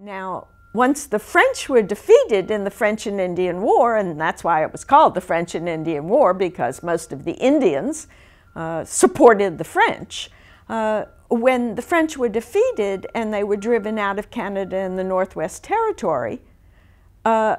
Now, once the French were defeated in the French and Indian War, and that's why it was called the French and Indian War, because most of the Indians uh, supported the French. Uh, when the French were defeated and they were driven out of Canada and the Northwest Territory, uh,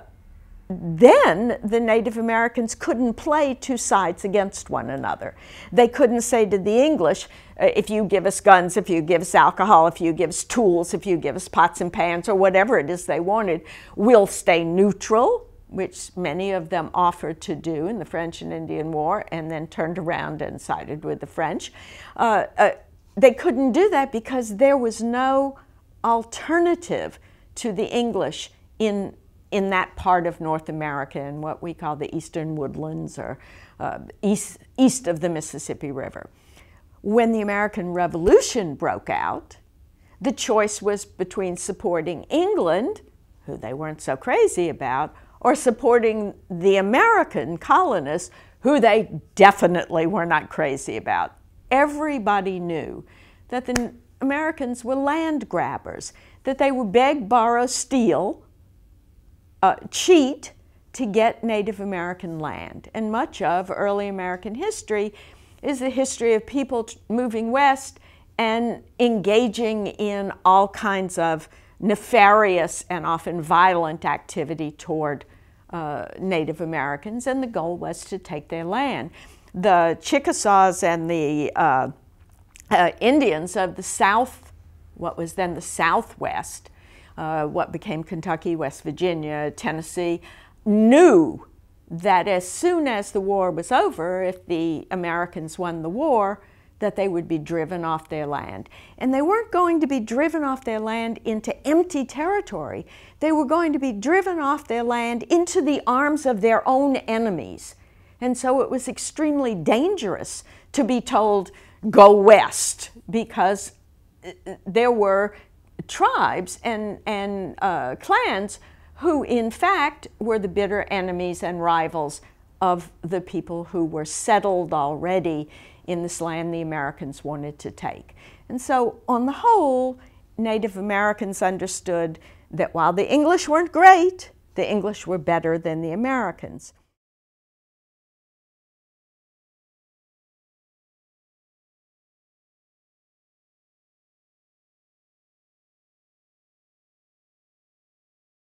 then the Native Americans couldn't play two sides against one another. They couldn't say to the English, uh, if you give us guns, if you give us alcohol, if you give us tools, if you give us pots and pans, or whatever it is they wanted, we'll stay neutral, which many of them offered to do in the French and Indian War, and then turned around and sided with the French. Uh, uh, they couldn't do that because there was no alternative to the English in in that part of North America in what we call the eastern woodlands or uh, east, east of the Mississippi River. When the American Revolution broke out, the choice was between supporting England, who they weren't so crazy about, or supporting the American colonists, who they definitely were not crazy about. Everybody knew that the Americans were land grabbers, that they would beg, borrow, steal uh, cheat to get Native American land. And much of early American history is the history of people moving west and engaging in all kinds of nefarious and often violent activity toward uh, Native Americans, and the goal was to take their land. The Chickasaws and the uh, uh, Indians of the South, what was then the Southwest, uh, what became Kentucky, West Virginia, Tennessee, knew that as soon as the war was over, if the Americans won the war, that they would be driven off their land. And they weren't going to be driven off their land into empty territory. They were going to be driven off their land into the arms of their own enemies. And so it was extremely dangerous to be told, go west, because uh, uh, there were tribes and, and uh, clans who, in fact, were the bitter enemies and rivals of the people who were settled already in this land the Americans wanted to take. And so, on the whole, Native Americans understood that while the English weren't great, the English were better than the Americans.